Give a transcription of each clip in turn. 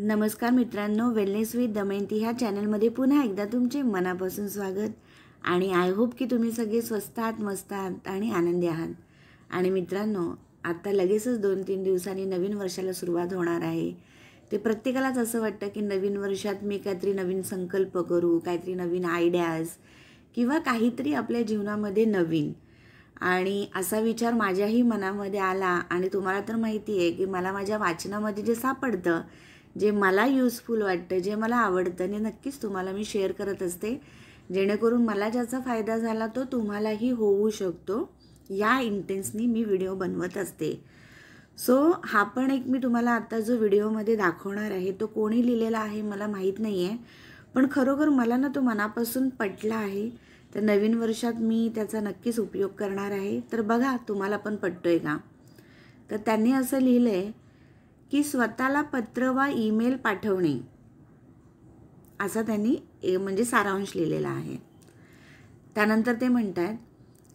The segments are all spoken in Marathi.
नमस्कार मित्रांनो वेलनेस विथ दमयंती ह्या चॅनलमध्ये पुन्हा एकदा तुमचे मनापासून स्वागत आणि आय होप की तुम्ही सगळे स्वस्त आहात मस्त आहात आणि आनंदी आहात आणि मित्रांनो आत्ता लगेचच दोन तीन दिवसांनी नवीन वर्षाला सुरुवात होणार आहे ते प्रत्येकालाच असं वाटतं की नवीन वर्षात मी काहीतरी नवीन संकल्प करू काहीतरी नवीन आयडियाज किंवा काहीतरी आपल्या जीवनामध्ये नवीन आणि असा विचार माझ्याही मनामध्ये आला आणि तुम्हाला तर माहिती आहे की मला माझ्या वाचनामध्ये जे सापडतं जे मला यूजफुल वाटतं जे मला आवडतं आणि नक्कीच तुम्हाला मी शेअर करत असते जेणेकरून मला ज्याचा फायदा झाला तो तुम्हालाही होऊ शकतो या इंटेन्सनी मी व्हिडिओ बनवत असते सो हा पण एक मी तुम्हाला आता जो व्हिडिओमध्ये दाखवणार आहे तो कोणी लिहिलेला आहे मला माहीत नाही आहे पण खरोखर मला ना तो मनापासून पटला आहे तर नवीन वर्षात मी त्याचा नक्कीच उपयोग करणार आहे तर बघा तुम्हाला पण पटतो आहे का तर त्यांनी असं लिहिलं आहे की स्वतःला पत्र वा ईमेल पाठवणे असा त्यांनी म्हणजे सारांश लिहिलेला आहे त्यानंतर ते म्हणतात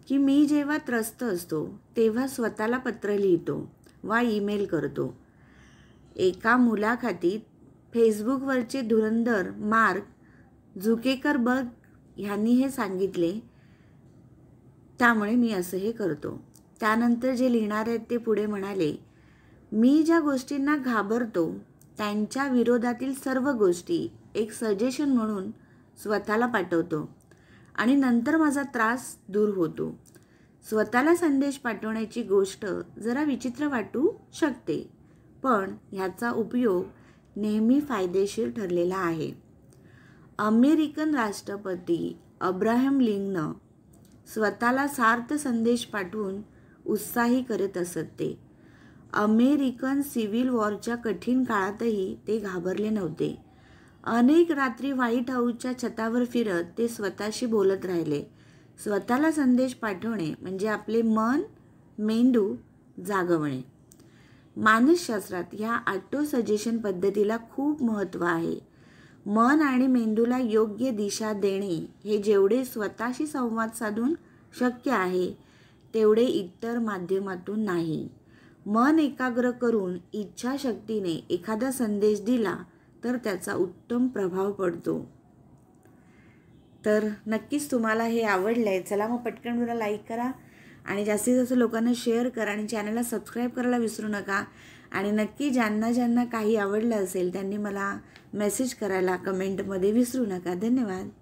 की मी जेव्हा त्रस्त असतो तेव्हा स्वतःला पत्र लिहितो वा ईमेल करतो एका मुलाखतीत फेसबुकवरचे धुरंधर मार्क झुकेकर बग ह्यांनी हे सांगितले त्यामुळे मी असं हे करतो त्यानंतर जे लिहिणारे आहेत ते पुढे म्हणाले मी ज्या गोष्टींना घाबरतो त्यांच्या विरोधातील सर्व गोष्टी एक सजेशन म्हणून स्वतःला पाठवतो आणि नंतर माझा त्रास दूर होतो स्वतःला संदेश पाठवण्याची गोष्ट जरा विचित्र वाटू शकते पण ह्याचा उपयोग नेहमी फायदेशीर ठरलेला आहे अमेरिकन राष्ट्रपती अब्राहम लिंगनं स्वतःला सार्थ संदेश पाठवून उत्साही करत असत ते अमेरिकन सिव्हिल वॉरच्या कठीण काळातही ते घाबरले नव्हते अनेक रात्री व्हाईट हाऊसच्या छतावर फिरत ते स्वतःशी बोलत राहिले स्वतःला संदेश पाठवणे म्हणजे आपले मन मेंदू जागवणे मानसशास्त्रात ह्या ऑटो सजेशन पद्धतीला खूप महत्त्व आहे मन आणि मेंदूला योग्य दिशा देणे हे जेवढे स्वतःशी संवाद साधून शक्य आहे तेवढे इतर माध्यमातून नाही मन एकाग्र करून इच्छाशक्तीने एखादा संदेश दिला तर त्याचा उत्तम प्रभाव पडतो तर नक्कीच तुम्हाला हे आवडलं आहे चला मग पटकन व्हिडिओला लाईक करा आणि जास्तीत जास्त लोकांना शेअर करा आणि चॅनलला सबस्क्राईब करायला विसरू नका आणि नक्की ज्यांना ज्यांना काही आवडलं असेल त्यांनी मला मेसेज करायला कमेंटमध्ये विसरू नका धन्यवाद